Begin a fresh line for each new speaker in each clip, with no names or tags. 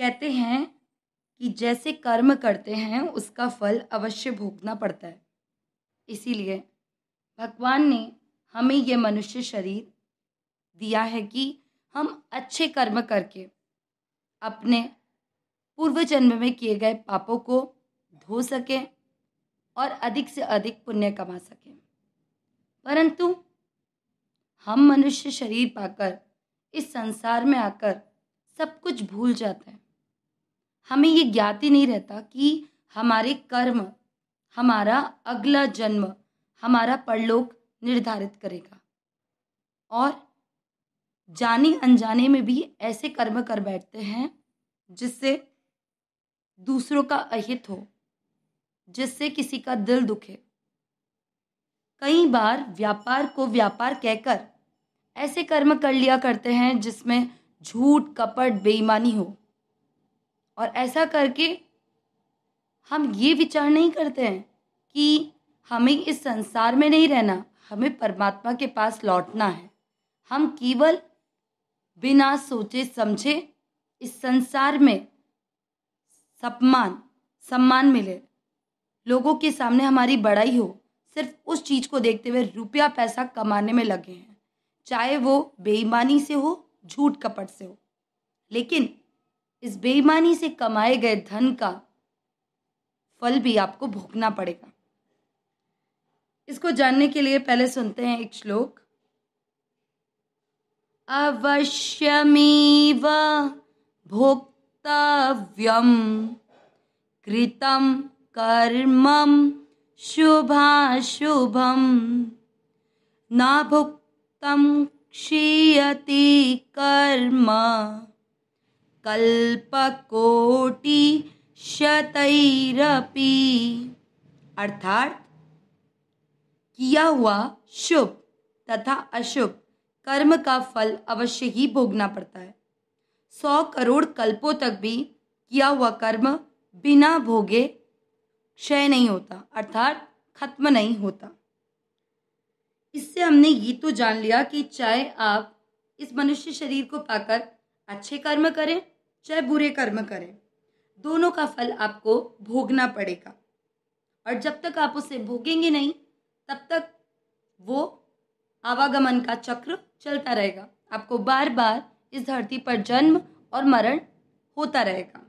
कहते हैं कि जैसे कर्म करते हैं उसका फल अवश्य भोगना पड़ता है इसीलिए भगवान ने हमें यह मनुष्य शरीर दिया है कि हम अच्छे कर्म करके अपने पूर्व जन्म में किए गए पापों को धो सकें और अधिक से अधिक पुण्य कमा सकें परंतु हम मनुष्य शरीर पाकर इस संसार में आकर सब कुछ भूल जाते हैं हमें ये ज्ञात ही नहीं रहता कि हमारे कर्म हमारा अगला जन्म हमारा परलोक निर्धारित करेगा और जाने अनजाने में भी ऐसे कर्म कर बैठते हैं जिससे दूसरों का अहित हो जिससे किसी का दिल दुखे कई बार व्यापार को व्यापार कहकर ऐसे कर्म कर लिया करते हैं जिसमें झूठ कपट बेईमानी हो और ऐसा करके हम ये विचार नहीं करते हैं कि हमें इस संसार में नहीं रहना हमें परमात्मा के पास लौटना है हम केवल बिना सोचे समझे इस संसार में सम्मान सम्मान मिले लोगों के सामने हमारी बड़ाई हो सिर्फ उस चीज़ को देखते हुए रुपया पैसा कमाने में लगे हैं चाहे वो बेईमानी से हो झूठ कपट से हो लेकिन इस बेईमानी से कमाए गए धन का फल भी आपको भोगना पड़ेगा इसको जानने के लिए पहले सुनते हैं एक श्लोक अवश्यमेव भोक्तव्यम कृतम कर्मम शुभाशुभम ना भुक्तम क्षीयती कर्म कल्पकोटि शतरपि अर्थात किया हुआ शुभ तथा अशुभ कर्म का फल अवश्य ही भोगना पड़ता है सौ करोड़ कल्पों तक भी किया हुआ कर्म बिना भोगे क्षय नहीं होता अर्थात खत्म नहीं होता इससे हमने ये तो जान लिया कि चाहे आप इस मनुष्य शरीर को पाकर अच्छे कर्म करें चाहे बुरे कर्म करें दोनों का फल आपको भोगना पड़ेगा और जब तक आप उसे भोगेंगे नहीं तब तक वो आवागमन का चक्र चलता रहेगा आपको बार बार इस धरती पर जन्म और मरण होता रहेगा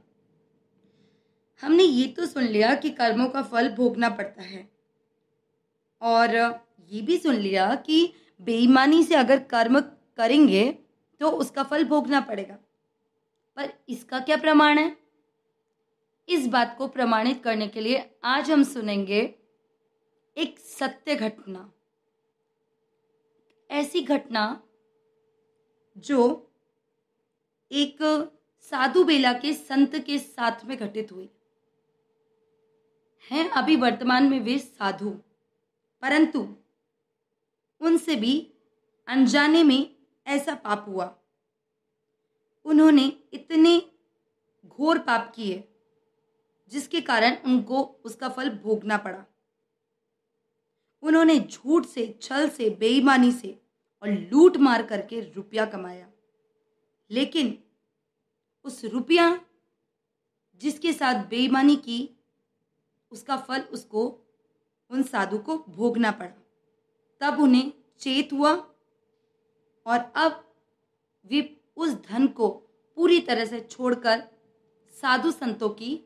हमने ये तो सुन लिया कि कर्मों का फल भोगना पड़ता है और ये भी सुन लिया कि बेईमानी से अगर कर्म करेंगे तो उसका फल भोगना पड़ेगा पर इसका क्या प्रमाण है इस बात को प्रमाणित करने के लिए आज हम सुनेंगे एक सत्य घटना ऐसी घटना जो एक साधु बेला के संत के साथ में घटित हुई हैं अभी वर्तमान में वे साधु परंतु उनसे भी अनजाने में ऐसा पाप हुआ उन्होंने इतने घोर पाप किए जिसके कारण उनको उसका फल भोगना पड़ा उन्होंने झूठ से छल से बेईमानी से और लूट मार करके रुपया कमाया लेकिन उस रुपया जिसके साथ बेईमानी की उसका फल उसको उन साधु को भोगना पड़ा तब उन्हें चेत हुआ और अब वे उस धन को पूरी तरह से छोड़कर साधु संतों की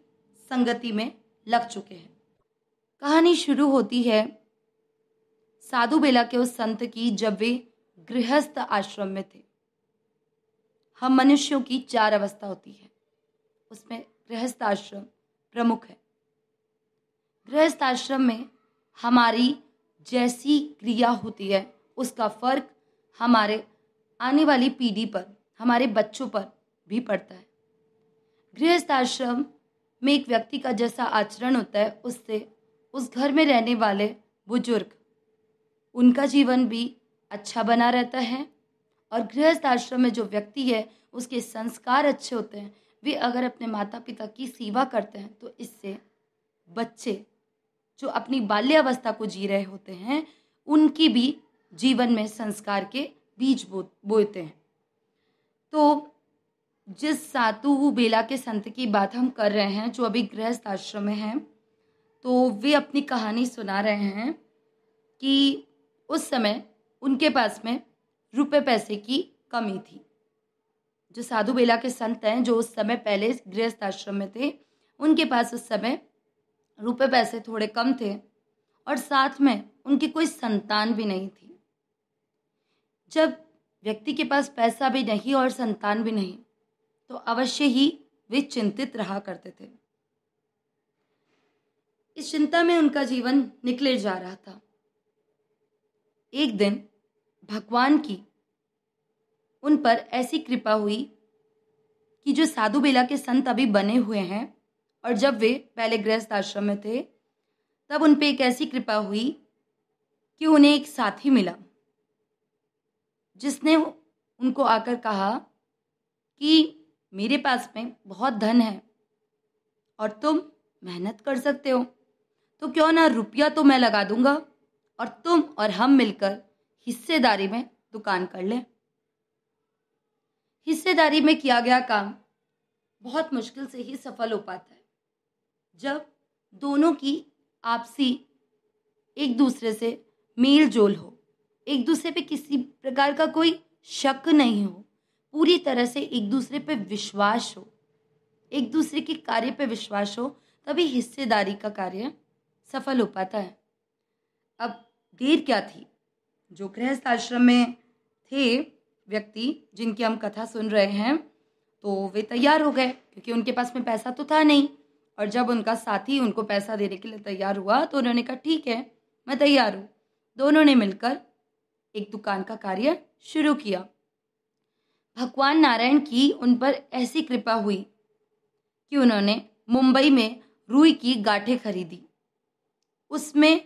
संगति में लग चुके हैं कहानी शुरू होती है साधु बेला के उस संत की जब वे गृहस्थ आश्रम में थे हम मनुष्यों की चार अवस्था होती है उसमें गृहस्थ आश्रम प्रमुख है गृहस्थ आश्रम में हमारी जैसी क्रिया होती है उसका फर्क हमारे आने वाली पीढ़ी पर हमारे बच्चों पर भी पड़ता है गृहस्थ आश्रम में एक व्यक्ति का जैसा आचरण होता है उससे उस घर में रहने वाले बुजुर्ग उनका जीवन भी अच्छा बना रहता है और गृहस्थ आश्रम में जो व्यक्ति है उसके संस्कार अच्छे होते हैं वे अगर अपने माता पिता की सेवा करते हैं तो इससे बच्चे जो अपनी बाल्यावस्था को जी रहे होते हैं उनकी भी जीवन में संस्कार के बीज बो बोते हैं तो जिस सातु बेला के संत की बात हम कर रहे हैं जो अभी गृहस्थ आश्रम में हैं तो वे अपनी कहानी सुना रहे हैं कि उस समय उनके पास में रुपए पैसे की कमी थी जो साधु बेला के संत हैं जो उस समय पहले गृहस्थ आश्रम में थे उनके पास उस समय रुपए पैसे थोड़े कम थे और साथ में उनकी कोई संतान भी नहीं थी जब व्यक्ति के पास पैसा भी नहीं और संतान भी नहीं तो अवश्य ही वे चिंतित रहा करते थे इस चिंता में उनका जीवन निकले जा रहा था एक दिन भगवान की उन पर ऐसी कृपा हुई कि जो साधु बेला के संत अभी बने हुए हैं और जब वे पहले गृहस्थ आश्रम में थे तब उन पर एक ऐसी कृपा हुई कि उन्हें एक साथी मिला जिसने उनको आकर कहा कि मेरे पास में बहुत धन है और तुम मेहनत कर सकते हो तो क्यों ना रुपया तो मैं लगा दूंगा और तुम और हम मिलकर हिस्सेदारी में दुकान कर लें हिस्सेदारी में किया गया काम बहुत मुश्किल से ही सफल हो पाता है जब दोनों की आपसी एक दूसरे से मेल जोल हो एक दूसरे पे किसी प्रकार का कोई शक नहीं हो पूरी तरह से एक दूसरे पे विश्वास हो एक दूसरे के कार्य पे विश्वास हो तभी हिस्सेदारी का कार्य सफल हो पाता है अब देर क्या थी जो गृहस्थ आश्रम में थे व्यक्ति जिनकी हम कथा सुन रहे हैं तो वे तैयार हो गए क्योंकि उनके पास में पैसा तो था नहीं और जब उनका साथी उनको पैसा देने के लिए तैयार हुआ तो उन्होंने कहा ठीक है मैं तैयार हूँ दोनों ने मिलकर एक दुकान का कार्य शुरू किया भगवान नारायण की उन पर ऐसी कृपा हुई कि उन्होंने मुंबई में रुई की गाठे खरीदी उसमें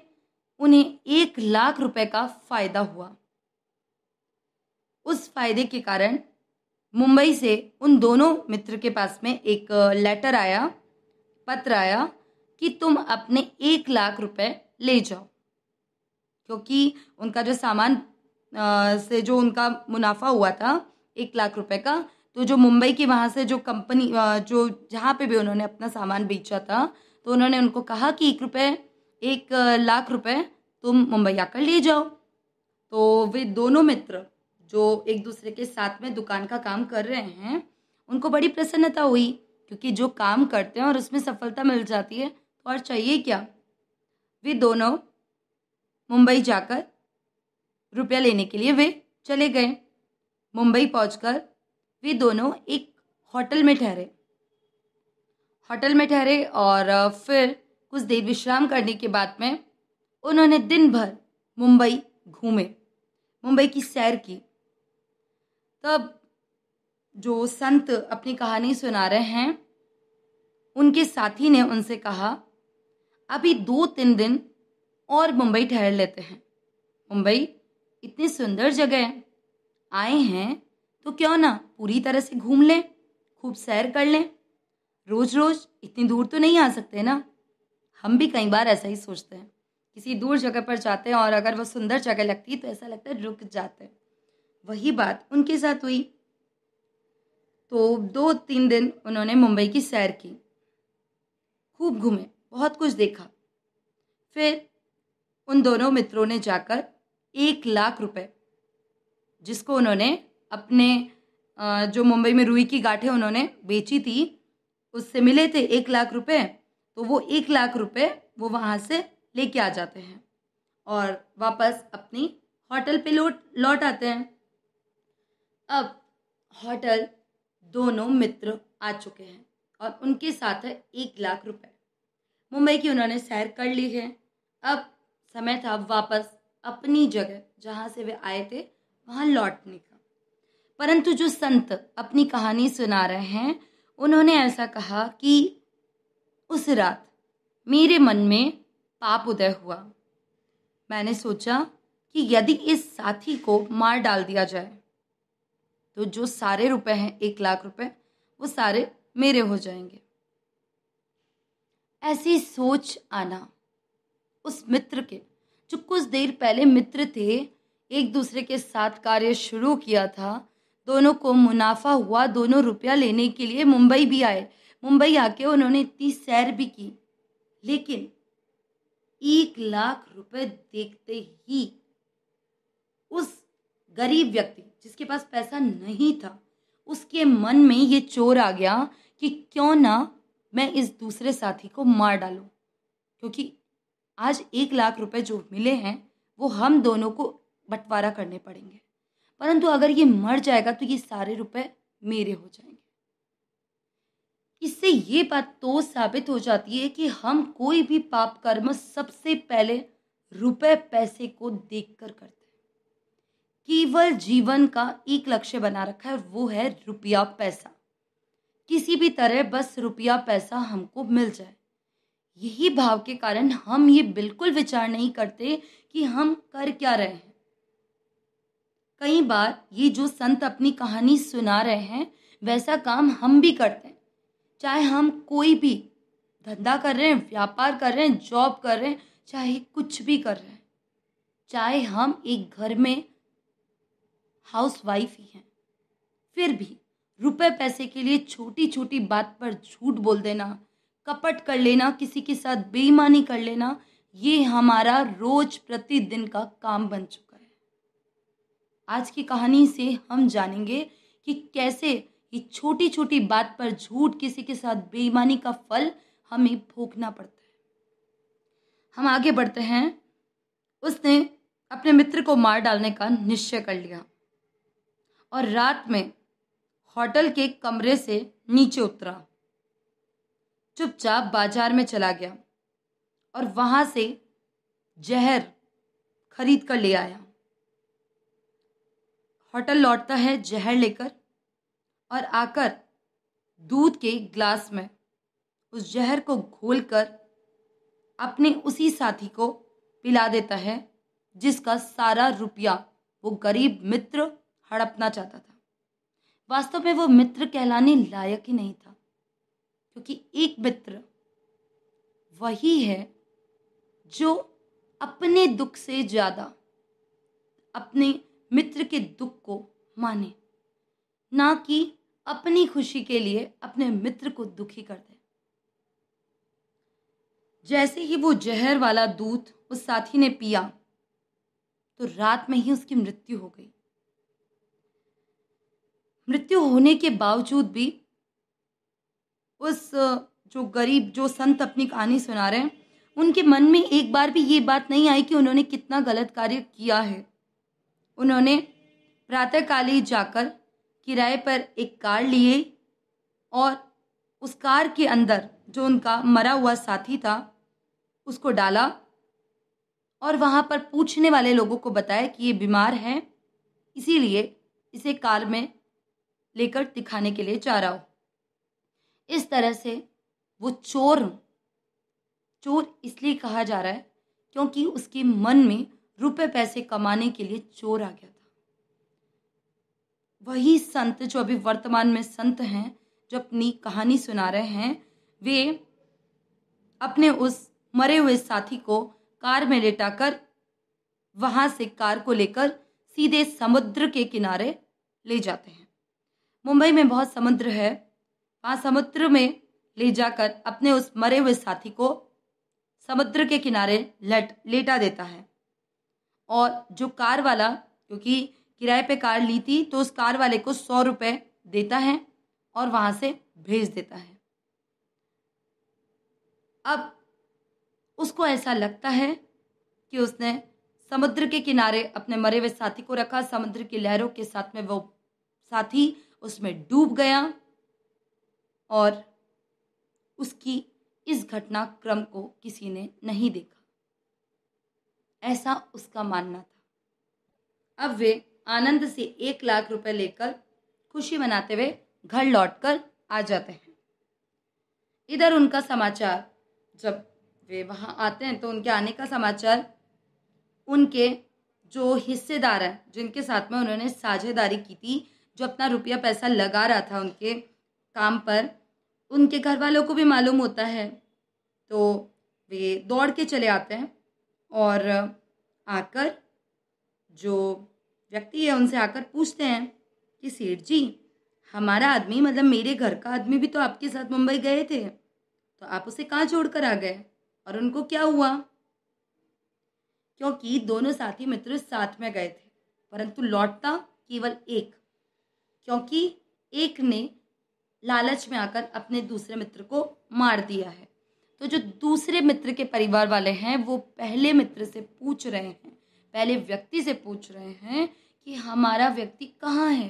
उन्हें एक लाख रुपए का फायदा हुआ उस फायदे के कारण मुंबई से उन दोनों मित्र के पास में एक लेटर आया पत्र आया कि तुम अपने एक लाख रुपए ले जाओ क्योंकि उनका जो सामान से जो उनका मुनाफा हुआ था एक लाख रुपए का तो जो मुंबई की वहाँ से जो कंपनी जो जहाँ पे भी उन्होंने अपना सामान बेचा था तो उन्होंने उनको कहा कि एक रुपये एक लाख रुपए तुम मुंबई आकर ले जाओ तो वे दोनों मित्र जो एक दूसरे के साथ में दुकान का काम कर रहे हैं उनको बड़ी प्रसन्नता हुई क्योंकि जो काम करते हैं और उसमें सफलता मिल जाती है तो और चाहिए क्या वे दोनों मुंबई जाकर रुपया लेने के लिए वे चले गए मुंबई पहुंचकर वे दोनों एक होटल में ठहरे होटल में ठहरे और फिर कुछ देर विश्राम करने के बाद में उन्होंने दिन भर मुंबई घूमे मुंबई की सैर की तब जो संत अपनी कहानी सुना रहे हैं उनके साथी ने उनसे कहा अभी दो तीन दिन और मुंबई ठहर लेते हैं मुंबई इतनी सुंदर जगह है आए हैं तो क्यों ना पूरी तरह से घूम लें खूब सैर कर लें रोज रोज इतनी दूर तो नहीं आ सकते ना हम भी कई बार ऐसा ही सोचते हैं किसी दूर जगह पर जाते हैं और अगर वह सुंदर जगह लगती तो ऐसा लगता है रुक जाते हैं वही बात उनके साथ हुई तो दो तीन दिन उन्होंने मुंबई की सैर की खूब घूमे बहुत कुछ देखा फिर उन दोनों मित्रों ने जाकर एक लाख रुपए जिसको उन्होंने अपने जो मुंबई में रूई की गाठें उन्होंने बेची थी उससे मिले थे एक लाख रुपए तो वो एक लाख रुपए वो वहाँ से लेके आ जाते हैं और वापस अपनी होटल पे लौट लौट आते हैं अब होटल दोनों मित्र आ चुके हैं और उनके साथ है एक लाख रुपए मुंबई की उन्होंने सैर कर ली है अब समय था वापस अपनी जगह जहाँ से वे आए थे वहाँ लौटने का परंतु जो संत अपनी कहानी सुना रहे हैं उन्होंने ऐसा कहा कि उस रात मेरे मन में पाप उदय हुआ मैंने सोचा कि यदि इस साथी को मार डाल दिया जाए तो जो सारे रुपए हैं एक लाख रुपए वो सारे मेरे हो जाएंगे ऐसी सोच आना उस मित्र के जो कुछ देर पहले मित्र थे एक दूसरे के साथ कार्य शुरू किया था दोनों को मुनाफा हुआ दोनों रुपया लेने के लिए मुंबई भी आए मुंबई आके उन्होंने इतनी सैर भी की लेकिन एक लाख रुपए देखते ही उस गरीब व्यक्ति जिसके पास पैसा नहीं था उसके मन में ये चोर आ गया कि क्यों ना मैं इस दूसरे साथी को मार डालूं क्योंकि आज एक लाख रुपए जो मिले हैं वो हम दोनों को बंटवारा करने पड़ेंगे परंतु अगर ये मर जाएगा तो ये सारे रुपए मेरे हो जाएंगे इससे ये बात तो साबित हो जाती है कि हम कोई भी पाप कर्म सबसे पहले रुपए पैसे को देखकर करते हैं केवल जीवन का एक लक्ष्य बना रखा है वो है रुपया पैसा किसी भी तरह बस रुपया पैसा हमको मिल जाए यही भाव के कारण हम ये बिल्कुल विचार नहीं करते कि हम कर क्या रहे हैं कई बार ये जो संत अपनी कहानी सुना रहे हैं वैसा काम हम भी करते हैं चाहे हम कोई भी धंधा कर रहे हैं व्यापार कर रहे हैं जॉब कर रहे हैं चाहे कुछ भी कर रहे हैं चाहे हम एक घर में हाउस वाइफ ही हैं फिर भी रुपए पैसे के लिए छोटी छोटी बात पर झूठ बोल देना कपट कर लेना किसी के साथ बेईमानी कर लेना ये हमारा रोज प्रतिदिन का काम बन चुका है आज की कहानी से हम जानेंगे कि कैसे ये छोटी छोटी बात पर झूठ किसी के साथ बेईमानी का फल हमें भोगना पड़ता है हम आगे बढ़ते हैं उसने अपने मित्र को मार डालने का निश्चय कर लिया और रात में होटल के कमरे से नीचे उतरा चुपचाप बाजार में चला गया और वहां से जहर खरीद कर ले आया होटल लौटता है जहर लेकर और आकर दूध के ग्लास में उस जहर को घोल कर अपने उसी साथी को पिला देता है जिसका सारा रुपया वो गरीब मित्र हड़पना चाहता था वास्तव में वो मित्र कहलाने लायक ही नहीं था क्योंकि एक मित्र वही है जो अपने दुख से ज़्यादा अपने मित्र के दुख को माने ना कि अपनी खुशी के लिए अपने मित्र को दुखी कर दे जैसे ही वो जहर वाला दूध उस साथी ने पिया तो रात में ही उसकी मृत्यु हो गई मृत्यु होने के बावजूद भी उस जो गरीब जो संत अपनी कहानी सुना रहे हैं उनके मन में एक बार भी ये बात नहीं आई कि उन्होंने कितना गलत कार्य किया है उन्होंने प्रातःकाल ही जाकर किराए पर एक कार लिए और उस कार के अंदर जो उनका मरा हुआ साथी था उसको डाला और वहाँ पर पूछने वाले लोगों को बताया कि ये बीमार है इसीलिए इसे कार में लेकर दिखाने के लिए जा रहा हूँ इस तरह से वो चोर चोर इसलिए कहा जा रहा है क्योंकि उसके मन में रुपए पैसे कमाने के लिए चोर आ गया था वही संत जो अभी वर्तमान में संत हैं जो अपनी कहानी सुना रहे हैं वे अपने उस मरे हुए साथी को कार में लेटाकर वहाँ से कार को लेकर सीधे समुद्र के किनारे ले जाते हैं मुंबई में बहुत समुद्र है वहां समुद्र में ले जाकर अपने उस मरे हुए साथी को समुद्र के किनारे लट लेटा देता है और जो कार वाला क्योंकि किराए पे कार ली थी तो उस कार वाले को सौ रुपए देता है और वहां से भेज देता है अब उसको ऐसा लगता है कि उसने समुद्र के किनारे अपने मरे हुए साथी को रखा समुद्र की लहरों के साथ में वो साथी उसमें डूब गया और उसकी इस घटनाक्रम को किसी ने नहीं देखा ऐसा उसका मानना था अब वे आनंद से एक लाख रुपए लेकर खुशी मनाते हुए घर लौटकर आ जाते हैं इधर उनका समाचार जब वे वहां आते हैं तो उनके आने का समाचार उनके जो हिस्सेदार हैं जिनके साथ में उन्होंने साझेदारी की थी जो अपना रुपया पैसा लगा रहा था उनके काम पर उनके घर वालों को भी मालूम होता है तो वे दौड़ के चले आते हैं और आकर जो व्यक्ति है उनसे आकर पूछते हैं कि सेठ जी हमारा आदमी मतलब मेरे घर का आदमी भी तो आपके साथ मुंबई गए थे तो आप उसे कहाँ छोड़ कर आ गए और उनको क्या हुआ क्योंकि दोनों साथी मित्र साथ में गए थे परंतु लौटता केवल एक क्योंकि एक ने लालच में आकर अपने दूसरे मित्र को मार दिया है तो जो दूसरे मित्र के परिवार वाले हैं वो पहले मित्र से पूछ रहे हैं पहले व्यक्ति से पूछ रहे हैं कि हमारा व्यक्ति कहाँ है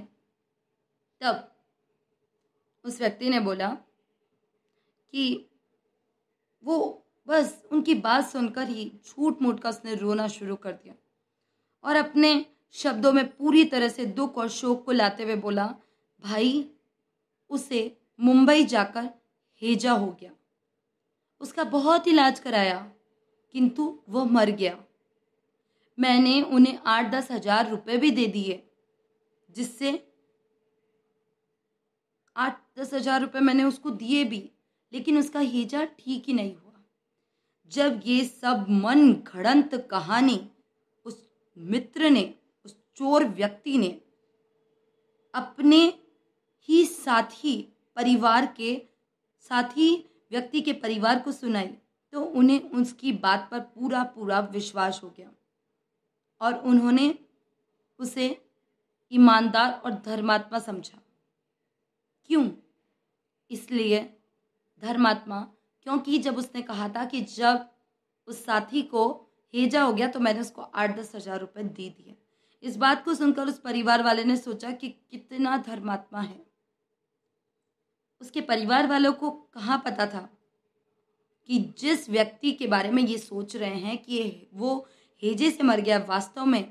तब उस व्यक्ति ने बोला कि वो बस उनकी बात सुनकर ही झूठ मूठ का उसने रोना शुरू कर दिया और अपने शब्दों में पूरी तरह से दुख और शोक को लाते हुए बोला भाई उसे मुंबई जाकर हेजा हो गया उसका बहुत इलाज कराया किंतु वह मर गया मैंने उन्हें आठ दस हजार रुपये भी दे दिए जिससे आठ दस हजार रुपये मैंने उसको दिए भी लेकिन उसका हेजा ठीक ही नहीं हुआ जब ये सब मन घड़ंत कहानी उस मित्र ने उस चोर व्यक्ति ने अपने ही ही परिवार के साथ ही व्यक्ति के परिवार को सुनाई तो उन्हें उसकी बात पर पूरा पूरा विश्वास हो गया और उन्होंने उसे ईमानदार और धर्मात्मा समझा क्यों इसलिए धर्मात्मा क्योंकि जब उसने कहा था कि जब उस साथी को हेजा हो गया तो मैंने उसको आठ दस हज़ार रुपये दे दिए इस बात को सुनकर उस परिवार वाले ने सोचा कि कितना धर्मात्मा है उसके परिवार वालों को कहाँ पता था कि जिस व्यक्ति के बारे में ये सोच रहे हैं कि वो हेजे से मर गया वास्तव में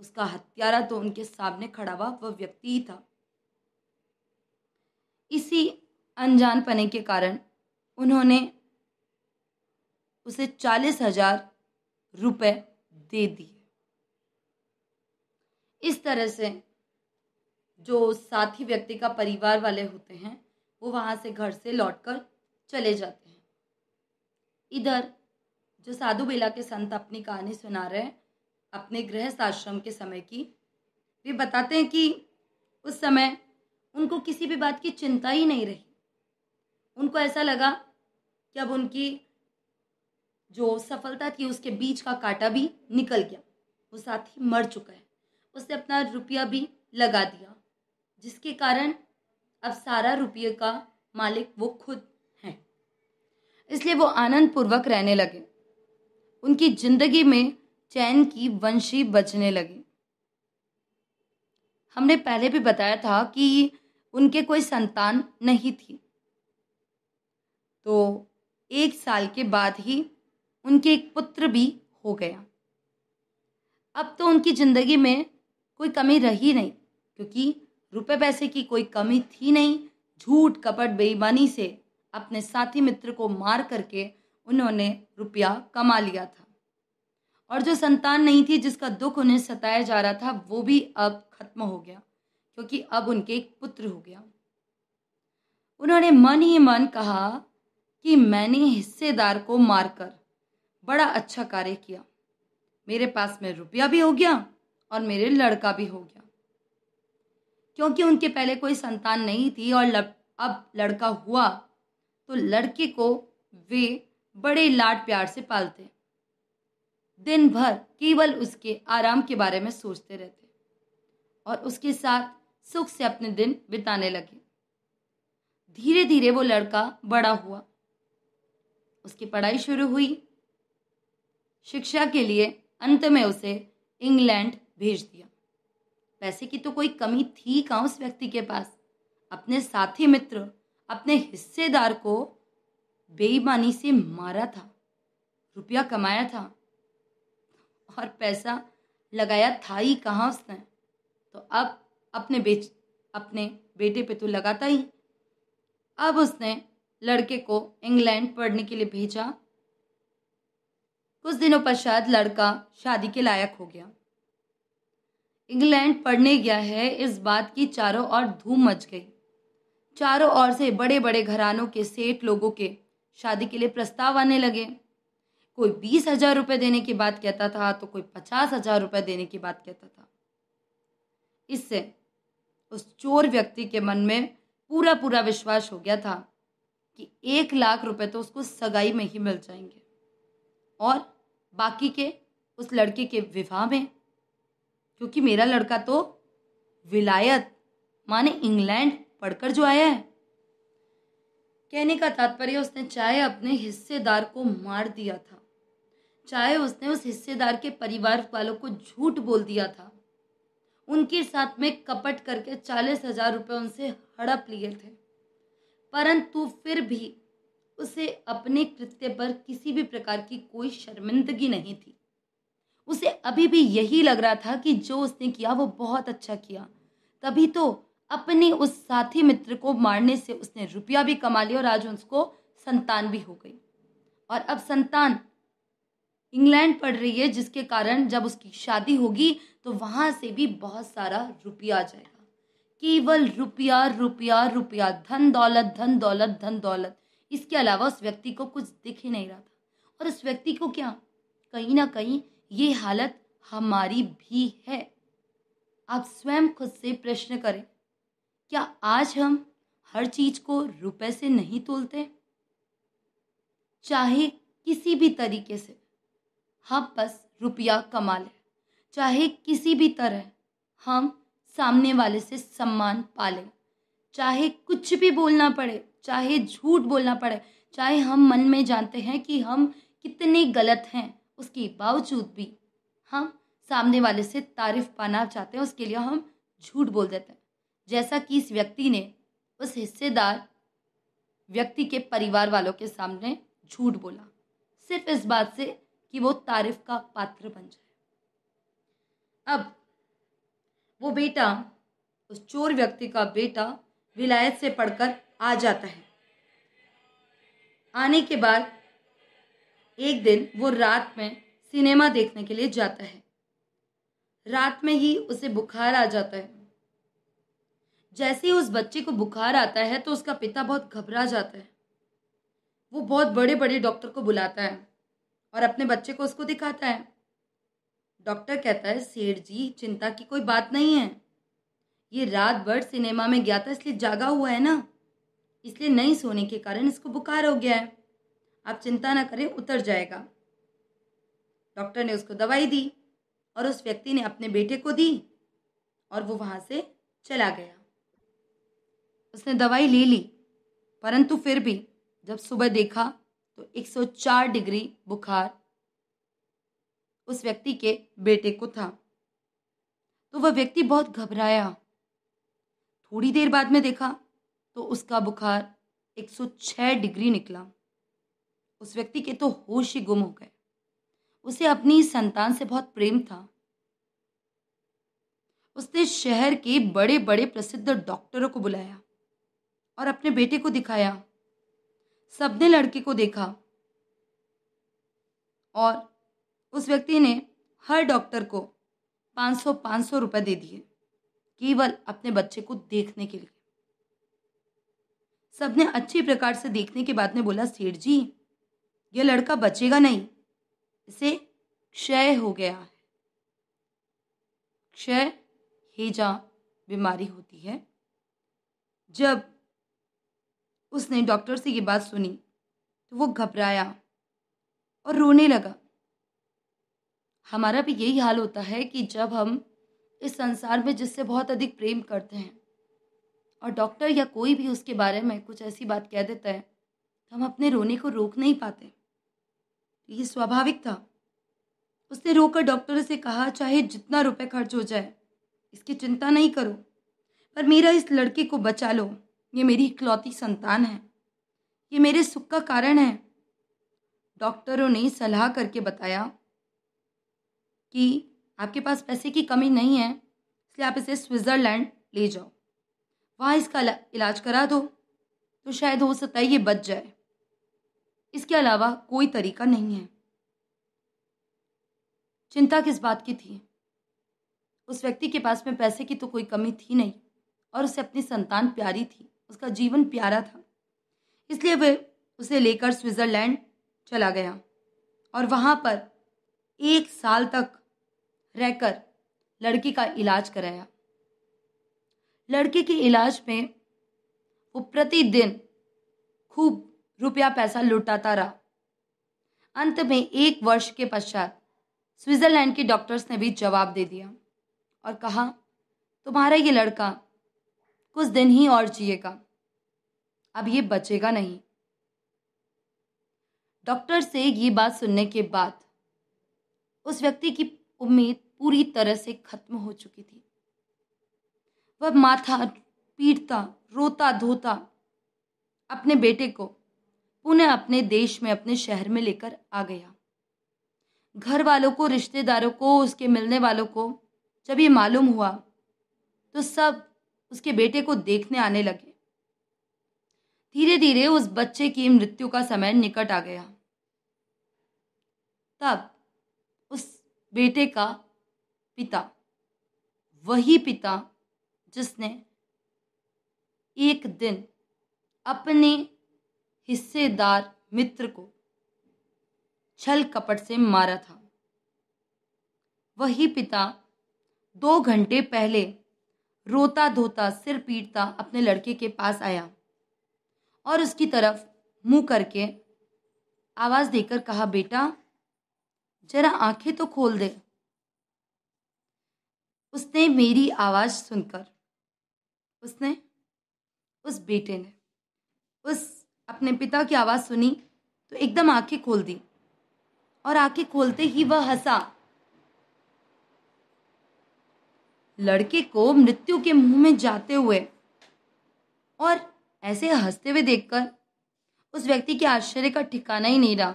उसका हत्यारा तो उनके सामने खड़ा हुआ वह व्यक्ति ही था इसी अनजान पने के कारण उन्होंने उसे चालीस हजार रुपये दे दिए इस तरह से जो साथी व्यक्ति का परिवार वाले होते हैं वो वहाँ से घर से कर चले जाते हैं इधर जो साधु बेला के संत अपनी कहानी सुना रहे हैं अपने गृहस्थ आश्रम के समय की वे बताते हैं कि उस समय उनको किसी भी बात की चिंता ही नहीं रही उनको ऐसा लगा कि अब उनकी जो सफलता थी उसके बीच का कांटा भी निकल गया वो साथी मर चुका है उसने अपना रुपया भी लगा दिया जिसके कारण अब सारा रुपये का मालिक वो खुद है इसलिए वो आनंद पूर्वक रहने लगे उनकी जिंदगी में चैन की वंशी बचने लगी हमने पहले भी बताया था कि उनके कोई संतान नहीं थी तो एक साल के बाद ही उनके एक पुत्र भी हो गया अब तो उनकी ज़िंदगी में कोई कमी रही नहीं क्योंकि रुपए पैसे की कोई कमी थी नहीं झूठ कपट बेईमानी से अपने साथी मित्र को मार करके उन्होंने रुपया कमा लिया था और जो संतान नहीं थी जिसका दुख उन्हें सताया जा रहा था वो भी अब खत्म हो गया क्योंकि अब उनके एक पुत्र हो गया उन्होंने मन ही मन कहा कि मैंने हिस्सेदार को मारकर बड़ा अच्छा कार्य किया मेरे पास में रुपया भी हो गया और मेरे लड़का भी हो गया क्योंकि उनके पहले कोई संतान नहीं थी और लड़, अब लड़का हुआ तो लड़के को वे बड़े लाड प्यार से पालते दिन भर केवल उसके आराम के बारे में सोचते रहते और उसके साथ सुख से अपने दिन बिताने लगे धीरे धीरे वो लड़का बड़ा हुआ उसकी पढ़ाई शुरू हुई शिक्षा के लिए अंत में उसे इंग्लैंड भेज दिया पैसे की तो कोई कमी थी कहाँ उस व्यक्ति के पास अपने साथी मित्र अपने हिस्सेदार को बेईमानी से मारा था रुपया कमाया था और पैसा लगाया था ही कहाँ उसने तो अब अपने बेच अपने बेटे पे तो लगाता ही अब उसने लड़के को इंग्लैंड पढ़ने के लिए भेजा कुछ दिनों पश्चात लड़का शादी के लायक हो गया इंग्लैंड पढ़ने गया है इस बात की चारों ओर धूम मच गई चारों ओर से बड़े बड़े घरानों के सेठ लोगों के शादी के लिए प्रस्ताव आने लगे कोई बीस हजार रुपये देने की बात कहता था तो कोई पचास हजार रुपये देने की बात कहता था इससे उस चोर व्यक्ति के मन में पूरा पूरा विश्वास हो गया था कि एक लाख रुपए तो उसको सगाई में ही मिल जाएंगे और बाकी के उस लड़के के विवाह में क्योंकि मेरा लड़का तो विलायत माने इंग्लैंड पढ़कर जो आया है कहने का तात्पर्य उसने चाहे अपने हिस्सेदार को मार दिया था चाहे उसने उस हिस्सेदार के परिवार वालों को झूठ बोल दिया था उनके साथ में कपट करके चालीस हजार रुपये उनसे हड़प लिए थे परंतु फिर भी उसे अपने कृत्य पर किसी भी प्रकार की कोई शर्मिंदगी नहीं थी उसे अभी भी यही लग रहा था कि जो उसने किया वो बहुत अच्छा किया तभी तो अपने उस साथी मित्र को मारने से उसने रुपया भी कमा लिया और आज उसको संतान भी हो गई और अब संतान इंग्लैंड पढ़ रही है जिसके कारण जब उसकी शादी होगी तो वहाँ से भी बहुत सारा रुपया आ जाएगा केवल रुपया रुपया रुपया धन दौलत धन दौलत धन दौलत इसके अलावा उस व्यक्ति को कुछ दिख ही नहीं रहा था और उस व्यक्ति को क्या कहीं ना कहीं ये हालत हमारी भी है आप स्वयं खुद से प्रश्न करें क्या आज हम हर चीज को रुपए से नहीं तोलते चाहे किसी भी तरीके से हम बस रुपया कमा लें चाहे किसी भी तरह हम सामने वाले से सम्मान पालें चाहे कुछ भी बोलना पड़े चाहे झूठ बोलना पड़े चाहे हम मन में जानते हैं कि हम कितने गलत हैं उसके बावजूद भी हम सामने वाले से तारीफ पाना चाहते हैं उसके लिए हम झूठ बोल देते हैं जैसा कि इस व्यक्ति ने उस हिस्सेदार व्यक्ति के परिवार वालों के सामने झूठ बोला सिर्फ इस बात से कि वो तारीफ का पात्र बन जाए अब वो बेटा उस चोर व्यक्ति का बेटा विलायत से पढ़कर आ जाता है आने के बाद एक दिन वो रात में सिनेमा देखने के लिए जाता है रात में ही उसे बुखार आ जाता है जैसे ही उस बच्चे को बुखार आता है तो उसका पिता बहुत घबरा जाता है वो बहुत बड़े बड़े डॉक्टर को बुलाता है और अपने बच्चे को उसको दिखाता है डॉक्टर कहता है सेठ जी चिंता की कोई बात नहीं है ये रात भर सिनेमा में गया था इसलिए जागा हुआ है ना इसलिए नहीं सोने के कारण इसको बुखार हो गया है आप चिंता ना करें उतर जाएगा डॉक्टर ने उसको दवाई दी और उस व्यक्ति ने अपने बेटे को दी और वो वहाँ से चला गया उसने दवाई ले ली परंतु फिर भी जब सुबह देखा तो 104 डिग्री बुखार उस व्यक्ति के बेटे को था तो वह व्यक्ति बहुत घबराया थोड़ी देर बाद में देखा तो उसका बुखार 106 डिग्री निकला उस व्यक्ति के तो होश ही गुम हो गए उसे अपनी संतान से बहुत प्रेम था उसने शहर के बड़े बड़े प्रसिद्ध डॉक्टरों को बुलाया और अपने बेटे को दिखाया सबने लड़के को देखा और उस व्यक्ति ने हर डॉक्टर को 500 500 रुपए दे दिए केवल अपने बच्चे को देखने के लिए सबने अच्छी प्रकार से देखने के बाद में बोला सेठ जी यह लड़का बचेगा नहीं इसे क्षय हो गया है क्षय हेजा बीमारी होती है जब उसने डॉक्टर से ये बात सुनी तो वो घबराया और रोने लगा हमारा भी यही हाल होता है कि जब हम इस संसार में जिससे बहुत अधिक प्रेम करते हैं और डॉक्टर या कोई भी उसके बारे में कुछ ऐसी बात कह देता है तो हम अपने रोने को रोक नहीं पाते ये स्वाभाविक था उसने रोकर डॉक्टर से कहा चाहे जितना रुपए खर्च हो जाए इसकी चिंता नहीं करो पर मेरा इस लड़के को बचा लो ये मेरी इकलौती संतान है ये मेरे सुख का कारण है डॉक्टरों ने सलाह करके बताया कि आपके पास पैसे की कमी नहीं है इसलिए आप इसे स्विट्ज़रलैंड ले जाओ वहाँ इसका इलाज करा दो तो शायद हो सकता है ये बच जाए इसके अलावा कोई तरीका नहीं है चिंता किस बात की थी उस व्यक्ति के पास में पैसे की तो कोई कमी थी नहीं और उसे अपनी संतान प्यारी थी उसका जीवन प्यारा था इसलिए वह उसे लेकर स्विट्ज़रलैंड चला गया और वहाँ पर एक साल तक रहकर लड़की का इलाज कराया लड़के के इलाज में वो प्रतिदिन खूब रुपया पैसा लुटाता रहा अंत में एक वर्ष के पश्चात स्विट्जरलैंड के डॉक्टर्स ने भी जवाब दे दिया और कहा तुम्हारा ये लड़का कुछ दिन ही और जिएगा अब ये बचेगा नहीं डॉक्टर से ये बात सुनने के बाद उस व्यक्ति की उम्मीद पूरी तरह से खत्म हो चुकी थी वह माथा पीटता रोता धोता अपने बेटे को पुनः अपने देश में अपने शहर में लेकर आ गया घर वालों को रिश्तेदारों को उसके मिलने वालों को जब ये मालूम हुआ तो सब उसके बेटे को देखने आने लगे धीरे धीरे उस बच्चे की मृत्यु का समय निकट आ गया तब उस बेटे का पिता वही पिता जिसने एक दिन अपने हिस्सेदार मित्र को छल कपट से मारा था वही पिता दो घंटे पहले रोता धोता सिर पीटता अपने लड़के के पास आया और उसकी तरफ मुंह करके आवाज देकर कहा बेटा जरा आंखें तो खोल दे उसने मेरी आवाज सुनकर उसने उस बेटे ने उस अपने पिता की आवाज़ सुनी तो एकदम आंखें खोल दी और आंखें खोलते ही वह हंसा लड़के को मृत्यु के मुंह में जाते हुए और ऐसे हंसते हुए देखकर उस व्यक्ति के आश्चर्य का ठिकाना ही नहीं रहा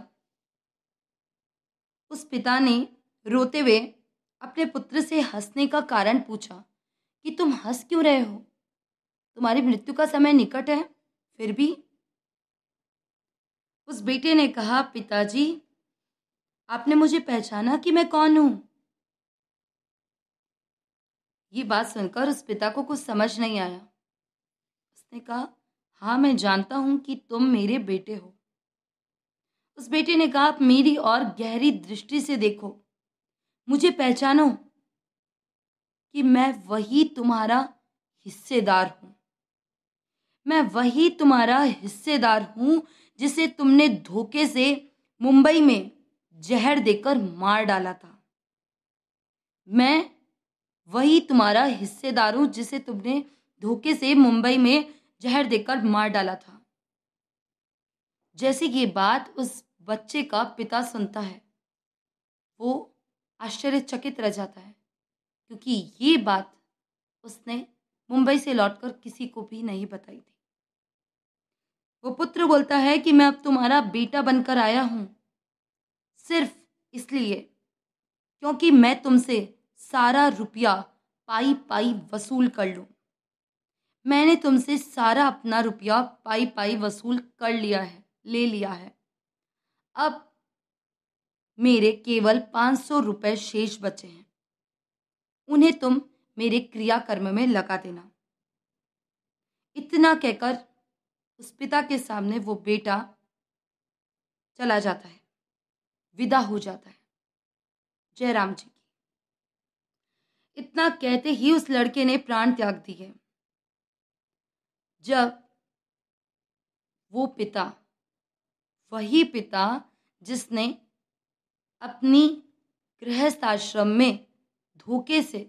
उस पिता ने रोते हुए अपने पुत्र से हंसने का कारण पूछा कि तुम हंस क्यों रहे हो तुम्हारी मृत्यु का समय निकट है फिर भी उस बेटे ने कहा पिताजी आपने मुझे पहचाना कि मैं कौन हूं ये बात सुनकर उस पिता को कुछ समझ नहीं आया उसने कहा हाँ मैं जानता हूं कि तुम मेरे बेटे हो उस बेटे ने कहा आप मेरी और गहरी दृष्टि से देखो मुझे पहचानो कि मैं वही तुम्हारा हिस्सेदार हूं मैं वही तुम्हारा हिस्सेदार हूं जिसे तुमने धोखे से मुंबई में जहर देकर मार डाला था मैं वही तुम्हारा हिस्सेदार हूं जिसे तुमने धोखे से मुंबई में जहर देकर मार डाला था जैसे ये बात उस बच्चे का पिता सुनता है वो आश्चर्यचकित रह जाता है क्योंकि ये बात उसने मुंबई से लौटकर किसी को भी नहीं बताई थी वो पुत्र बोलता है कि मैं अब तुम्हारा बेटा बनकर आया हूँ सिर्फ इसलिए क्योंकि मैं तुमसे सारा रुपया पाई पाई वसूल कर लूँ मैंने तुमसे सारा अपना रुपया पाई पाई वसूल कर लिया है ले लिया है अब मेरे केवल पाँच सौ रुपये शेष बचे हैं उन्हें तुम मेरे क्रियाकर्म में लगा देना इतना कहकर उस पिता के सामने वो बेटा चला जाता है विदा हो जाता है जयराम जी की इतना कहते ही उस लड़के ने प्राण त्याग दिए जब वो पिता वही पिता जिसने अपनी गृहस्थ आश्रम में धोखे से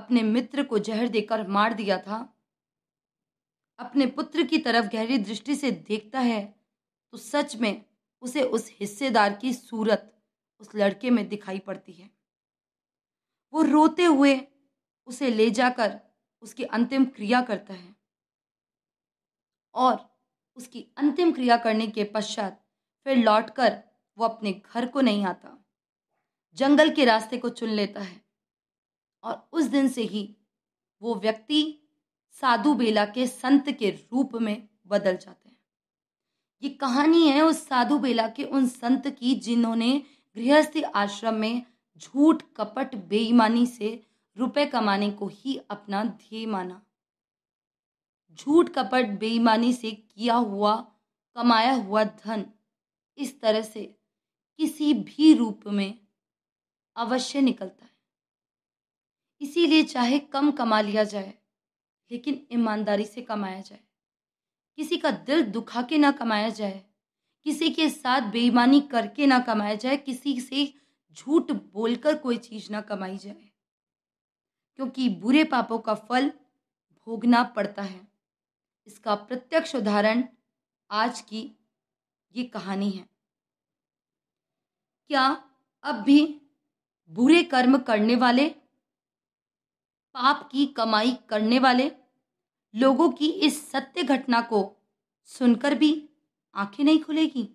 अपने मित्र को जहर देकर मार दिया था अपने पुत्र की तरफ गहरी दृष्टि से देखता है तो सच में उसे उस हिस्सेदार की सूरत उस लड़के में दिखाई पड़ती है वो रोते हुए उसे ले जाकर उसकी अंतिम क्रिया करता है और उसकी अंतिम क्रिया करने के पश्चात फिर लौटकर वो अपने घर को नहीं आता जंगल के रास्ते को चुन लेता है और उस दिन से ही वो व्यक्ति साधु बेला के संत के रूप में बदल जाते हैं ये कहानी है उस साधु बेला के उन संत की जिन्होंने गृहस्थी आश्रम में झूठ कपट बेईमानी से रुपए कमाने को ही अपना ध्येय माना झूठ कपट बेईमानी से किया हुआ कमाया हुआ धन इस तरह से किसी भी रूप में अवश्य निकलता है इसीलिए चाहे कम कमा लिया जाए लेकिन ईमानदारी से कमाया जाए किसी का दिल दुखा के ना कमाया जाए किसी के साथ बेईमानी करके ना कमाया जाए किसी से झूठ बोलकर कोई चीज़ ना कमाई जाए क्योंकि बुरे पापों का फल भोगना पड़ता है इसका प्रत्यक्ष उदाहरण आज की ये कहानी है क्या अब भी बुरे कर्म करने वाले पाप की कमाई करने वाले लोगों की इस सत्य घटना को सुनकर भी आंखें नहीं खुलेगी